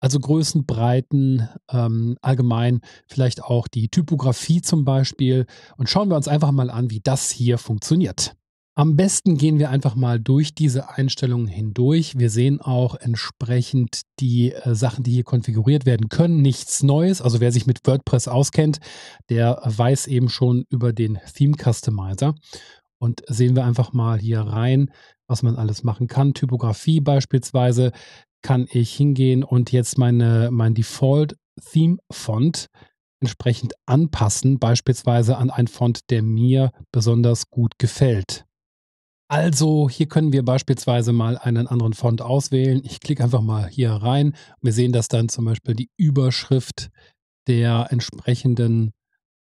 Also Größen, Breiten, ähm, allgemein vielleicht auch die Typografie zum Beispiel. Und schauen wir uns einfach mal an, wie das hier funktioniert. Am besten gehen wir einfach mal durch diese Einstellungen hindurch. Wir sehen auch entsprechend die äh, Sachen, die hier konfiguriert werden können. Nichts Neues. Also wer sich mit WordPress auskennt, der weiß eben schon über den Theme Customizer. Und sehen wir einfach mal hier rein, was man alles machen kann. Typografie beispielsweise kann ich hingehen und jetzt meine, mein Default Theme Font entsprechend anpassen, beispielsweise an einen Font, der mir besonders gut gefällt. Also hier können wir beispielsweise mal einen anderen Font auswählen. Ich klicke einfach mal hier rein. Wir sehen, dass dann zum Beispiel die Überschrift der entsprechenden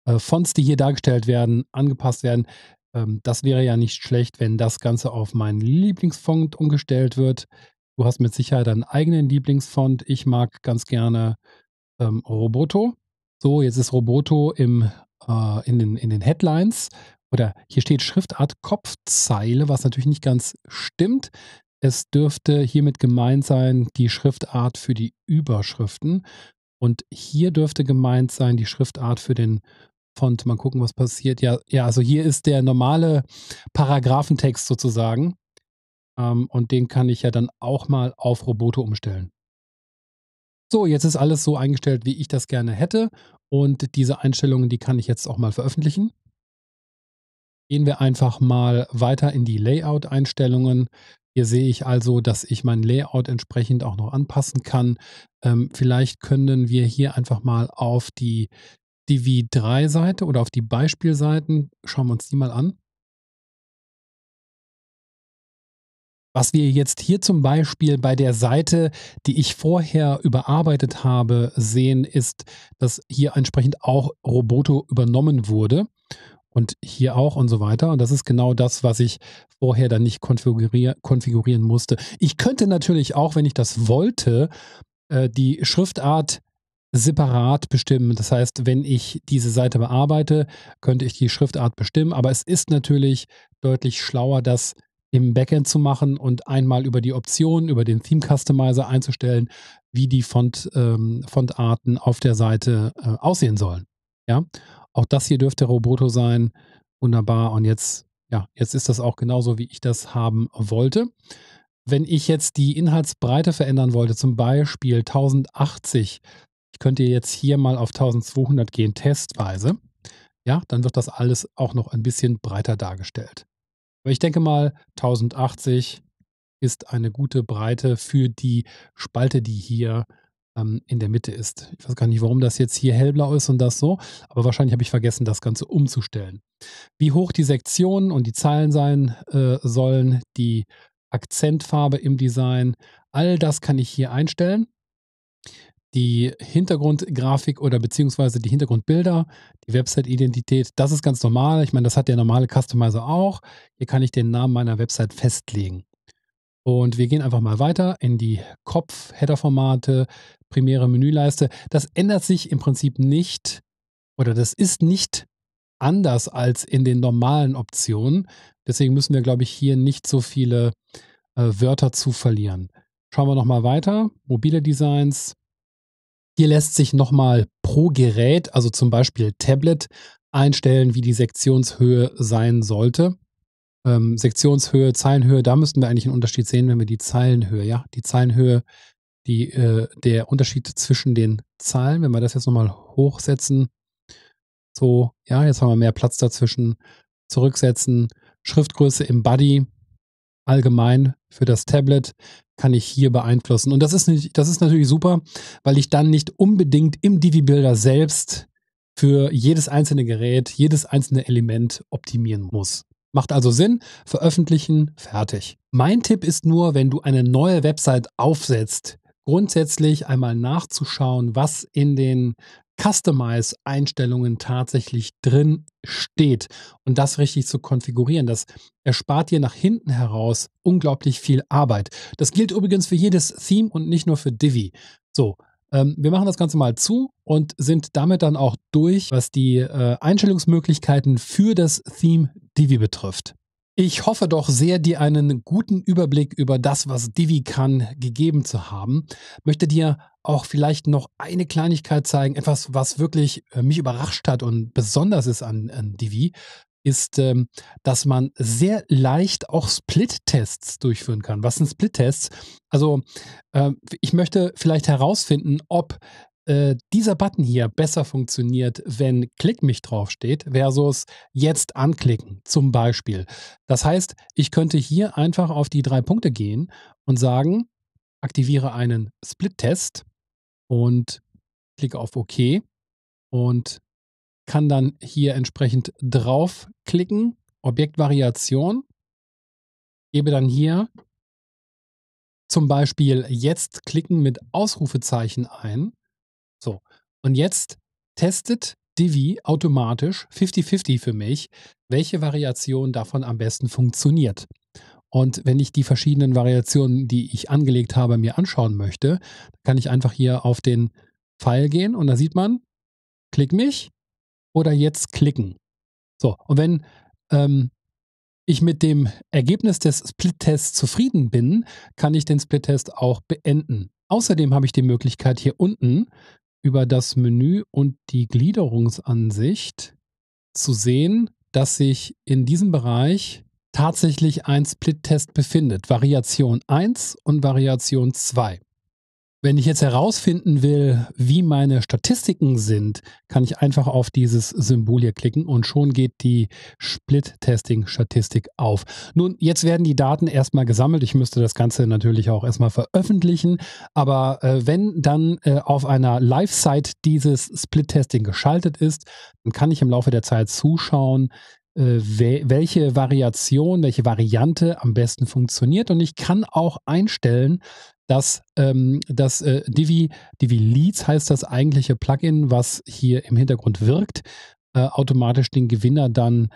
äh, Fonts, die hier dargestellt werden, angepasst werden. Ähm, das wäre ja nicht schlecht, wenn das Ganze auf meinen Lieblingsfont umgestellt wird. Du hast mit Sicherheit einen eigenen Lieblingsfont. Ich mag ganz gerne ähm, Roboto. So, jetzt ist Roboto im, äh, in, den, in den Headlines oder hier steht Schriftart Kopfzeile, was natürlich nicht ganz stimmt. Es dürfte hiermit gemeint sein die Schriftart für die Überschriften. Und hier dürfte gemeint sein die Schriftart für den Font. Mal gucken, was passiert. Ja, ja also hier ist der normale Paragraphentext sozusagen. Ähm, und den kann ich ja dann auch mal auf Roboto umstellen. So, jetzt ist alles so eingestellt, wie ich das gerne hätte. Und diese Einstellungen, die kann ich jetzt auch mal veröffentlichen. Gehen wir einfach mal weiter in die Layout-Einstellungen. Hier sehe ich also, dass ich mein Layout entsprechend auch noch anpassen kann. Ähm, vielleicht können wir hier einfach mal auf die DV3-Seite oder auf die Beispielseiten, schauen wir uns die mal an. Was wir jetzt hier zum Beispiel bei der Seite, die ich vorher überarbeitet habe, sehen, ist, dass hier entsprechend auch Roboto übernommen wurde und hier auch und so weiter. Und das ist genau das, was ich vorher dann nicht konfigurier konfigurieren musste. Ich könnte natürlich auch, wenn ich das wollte, äh, die Schriftart separat bestimmen. Das heißt, wenn ich diese Seite bearbeite, könnte ich die Schriftart bestimmen. Aber es ist natürlich deutlich schlauer, das im Backend zu machen und einmal über die Optionen, über den Theme Customizer einzustellen, wie die Font, ähm, Fontarten auf der Seite äh, aussehen sollen. Ja, auch das hier dürfte Roboto sein. Wunderbar. Und jetzt, ja, jetzt ist das auch genauso, wie ich das haben wollte. Wenn ich jetzt die Inhaltsbreite verändern wollte, zum Beispiel 1080, ich könnte jetzt hier mal auf 1200 gehen, testweise, ja, dann wird das alles auch noch ein bisschen breiter dargestellt. Aber ich denke mal, 1080 ist eine gute Breite für die Spalte, die hier ähm, in der Mitte ist. Ich weiß gar nicht, warum das jetzt hier hellblau ist und das so, aber wahrscheinlich habe ich vergessen, das Ganze umzustellen. Wie hoch die Sektionen und die Zeilen sein äh, sollen, die Akzentfarbe im Design, all das kann ich hier einstellen. Die Hintergrundgrafik oder beziehungsweise die Hintergrundbilder, die Website-Identität, das ist ganz normal. Ich meine, das hat der normale Customizer auch. Hier kann ich den Namen meiner Website festlegen. Und wir gehen einfach mal weiter in die Kopf-Header-Formate, primäre Menüleiste. Das ändert sich im Prinzip nicht oder das ist nicht anders als in den normalen Optionen. Deswegen müssen wir, glaube ich, hier nicht so viele äh, Wörter zu verlieren. Schauen wir nochmal weiter. Mobile Designs. Hier lässt sich nochmal pro Gerät, also zum Beispiel Tablet, einstellen, wie die Sektionshöhe sein sollte ähm, Sektionshöhe, Zeilenhöhe, da müssten wir eigentlich einen Unterschied sehen, wenn wir die Zeilenhöhe, ja, die Zeilenhöhe, die, äh, der Unterschied zwischen den Zeilen, wenn wir das jetzt nochmal hochsetzen, so, ja, jetzt haben wir mehr Platz dazwischen, zurücksetzen, Schriftgröße im Body, allgemein für das Tablet, kann ich hier beeinflussen. Und das ist, nicht, das ist natürlich super, weil ich dann nicht unbedingt im Divi-Builder selbst für jedes einzelne Gerät, jedes einzelne Element optimieren muss. Macht also Sinn, veröffentlichen, fertig. Mein Tipp ist nur, wenn du eine neue Website aufsetzt, grundsätzlich einmal nachzuschauen, was in den Customize-Einstellungen tatsächlich drin steht und das richtig zu konfigurieren. Das erspart dir nach hinten heraus unglaublich viel Arbeit. Das gilt übrigens für jedes Theme und nicht nur für Divi. So, ähm, wir machen das Ganze mal zu und sind damit dann auch durch, was die äh, Einstellungsmöglichkeiten für das Theme Divi betrifft. Ich hoffe doch sehr, dir einen guten Überblick über das, was Divi kann, gegeben zu haben. Möchte dir auch vielleicht noch eine Kleinigkeit zeigen, etwas, was wirklich äh, mich überrascht hat und besonders ist an, an Divi ist, ähm, dass man sehr leicht auch Split-Tests durchführen kann. Was sind Split-Tests? Also äh, ich möchte vielleicht herausfinden, ob äh, dieser Button hier besser funktioniert, wenn Klick mich draufsteht, versus jetzt anklicken zum Beispiel. Das heißt, ich könnte hier einfach auf die drei Punkte gehen und sagen, aktiviere einen Split-Test und klicke auf OK und kann dann hier entsprechend draufklicken, Objektvariation, gebe dann hier zum Beispiel jetzt klicken mit Ausrufezeichen ein. So, und jetzt testet Divi automatisch 50-50 für mich, welche Variation davon am besten funktioniert. Und wenn ich die verschiedenen Variationen, die ich angelegt habe, mir anschauen möchte, kann ich einfach hier auf den Pfeil gehen und da sieht man, klick mich, oder jetzt klicken. So, und wenn ähm, ich mit dem Ergebnis des Split-Tests zufrieden bin, kann ich den Split-Test auch beenden. Außerdem habe ich die Möglichkeit, hier unten über das Menü und die Gliederungsansicht zu sehen, dass sich in diesem Bereich tatsächlich ein Split-Test befindet. Variation 1 und Variation 2. Wenn ich jetzt herausfinden will, wie meine Statistiken sind, kann ich einfach auf dieses Symbol hier klicken und schon geht die Split-Testing-Statistik auf. Nun, jetzt werden die Daten erstmal gesammelt. Ich müsste das Ganze natürlich auch erstmal veröffentlichen. Aber äh, wenn dann äh, auf einer Live-Site dieses Split-Testing geschaltet ist, dann kann ich im Laufe der Zeit zuschauen, äh, welche Variation, welche Variante am besten funktioniert. Und ich kann auch einstellen, dass ähm, das äh, Divi, Divi Leads heißt das eigentliche Plugin, was hier im Hintergrund wirkt, äh, automatisch den Gewinner dann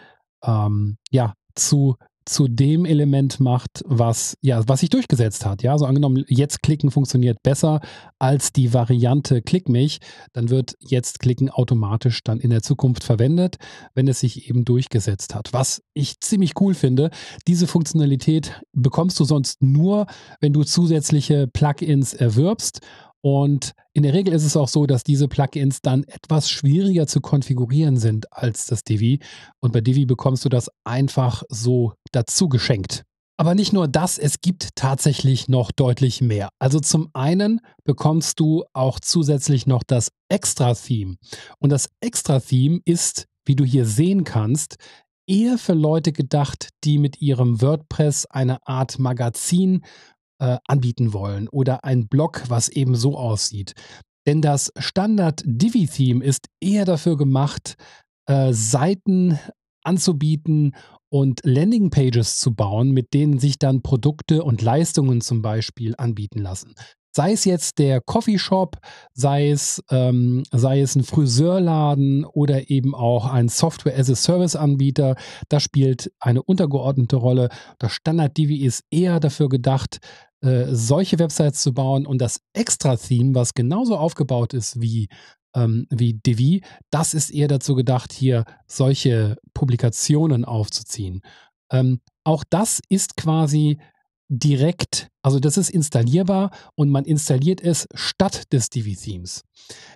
ähm, ja, zu zu dem Element macht, was, ja, was sich durchgesetzt hat. Ja, so also angenommen, jetzt klicken funktioniert besser als die Variante klick mich, dann wird jetzt klicken automatisch dann in der Zukunft verwendet, wenn es sich eben durchgesetzt hat. Was ich ziemlich cool finde, diese Funktionalität bekommst du sonst nur, wenn du zusätzliche Plugins erwirbst. Und in der Regel ist es auch so, dass diese Plugins dann etwas schwieriger zu konfigurieren sind als das Divi. Und bei Divi bekommst du das einfach so dazu geschenkt. Aber nicht nur das, es gibt tatsächlich noch deutlich mehr. Also zum einen bekommst du auch zusätzlich noch das Extra-Theme. Und das Extra-Theme ist, wie du hier sehen kannst, eher für Leute gedacht, die mit ihrem WordPress eine Art Magazin äh, anbieten wollen oder ein Blog, was eben so aussieht. Denn das Standard-Divi-Theme ist eher dafür gemacht, äh, Seiten anzubieten und Landing-Pages zu bauen, mit denen sich dann Produkte und Leistungen zum Beispiel anbieten lassen. Sei es jetzt der Coffeeshop, sei es, ähm, sei es ein Friseurladen oder eben auch ein Software-as-a-Service-Anbieter, das spielt eine untergeordnete Rolle. Das Standard-Divi ist eher dafür gedacht, äh, solche Websites zu bauen und das Extra-Theme, was genauso aufgebaut ist wie, ähm, wie Divi, das ist eher dazu gedacht, hier solche Publikationen aufzuziehen. Ähm, auch das ist quasi direkt, also das ist installierbar und man installiert es statt des Divi-Themes.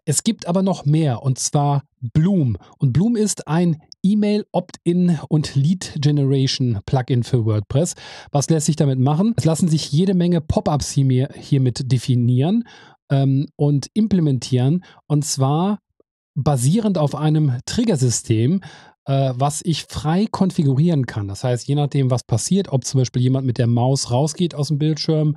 Es gibt aber noch mehr und zwar Bloom. Und Bloom ist ein E-Mail, Opt-in und Lead Generation Plugin für WordPress. Was lässt sich damit machen? Es lassen sich jede Menge Pop-ups hier, hiermit definieren ähm, und implementieren. Und zwar basierend auf einem Triggersystem, äh, was ich frei konfigurieren kann. Das heißt, je nachdem, was passiert, ob zum Beispiel jemand mit der Maus rausgeht aus dem Bildschirm,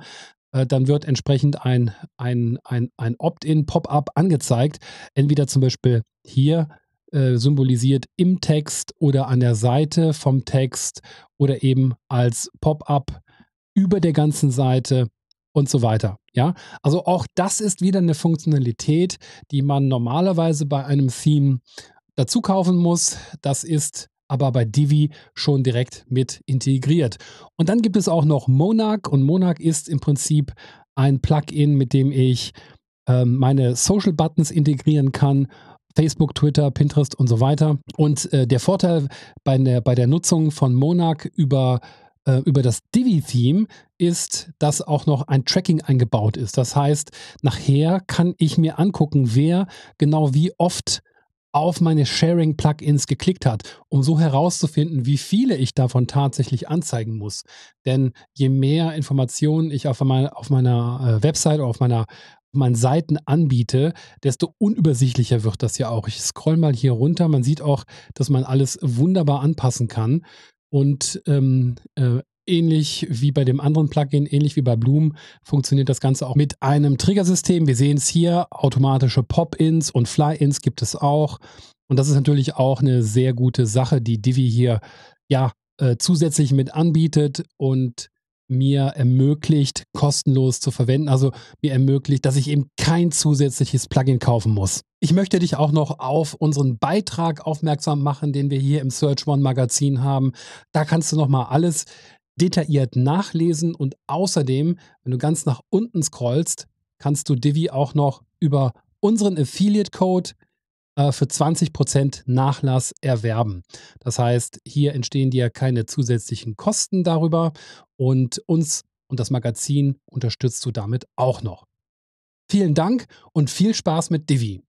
äh, dann wird entsprechend ein, ein, ein, ein Opt-in-Pop-up angezeigt. Entweder zum Beispiel hier äh, symbolisiert im Text oder an der Seite vom Text oder eben als Pop-up über der ganzen Seite und so weiter. Ja, also auch das ist wieder eine Funktionalität, die man normalerweise bei einem Theme dazu kaufen muss. Das ist aber bei Divi schon direkt mit integriert. Und dann gibt es auch noch Monarch und Monarch ist im Prinzip ein Plugin, mit dem ich äh, meine Social Buttons integrieren kann Facebook, Twitter, Pinterest und so weiter. Und äh, der Vorteil bei der, ne, bei der Nutzung von Monarch über äh, über das Divi-Theme ist, dass auch noch ein Tracking eingebaut ist. Das heißt, nachher kann ich mir angucken, wer genau wie oft auf meine Sharing-Plugins geklickt hat, um so herauszufinden, wie viele ich davon tatsächlich anzeigen muss. Denn je mehr Informationen ich auf, meiner, auf meiner äh, Website oder auf meiner man Seiten anbiete, desto unübersichtlicher wird das ja auch. Ich scroll mal hier runter. Man sieht auch, dass man alles wunderbar anpassen kann. Und ähm, äh, ähnlich wie bei dem anderen Plugin, ähnlich wie bei Bloom, funktioniert das Ganze auch mit einem Triggersystem. Wir sehen es hier, automatische Pop-ins und Fly-ins gibt es auch. Und das ist natürlich auch eine sehr gute Sache, die Divi hier ja äh, zusätzlich mit anbietet und mir ermöglicht, kostenlos zu verwenden, also mir ermöglicht, dass ich eben kein zusätzliches Plugin kaufen muss. Ich möchte dich auch noch auf unseren Beitrag aufmerksam machen, den wir hier im Search One Magazin haben. Da kannst du nochmal alles detailliert nachlesen und außerdem, wenn du ganz nach unten scrollst, kannst du Divi auch noch über unseren Affiliate Code äh, für 20 Nachlass erwerben. Das heißt, hier entstehen dir keine zusätzlichen Kosten darüber und uns und das Magazin unterstützt du damit auch noch. Vielen Dank und viel Spaß mit Divi.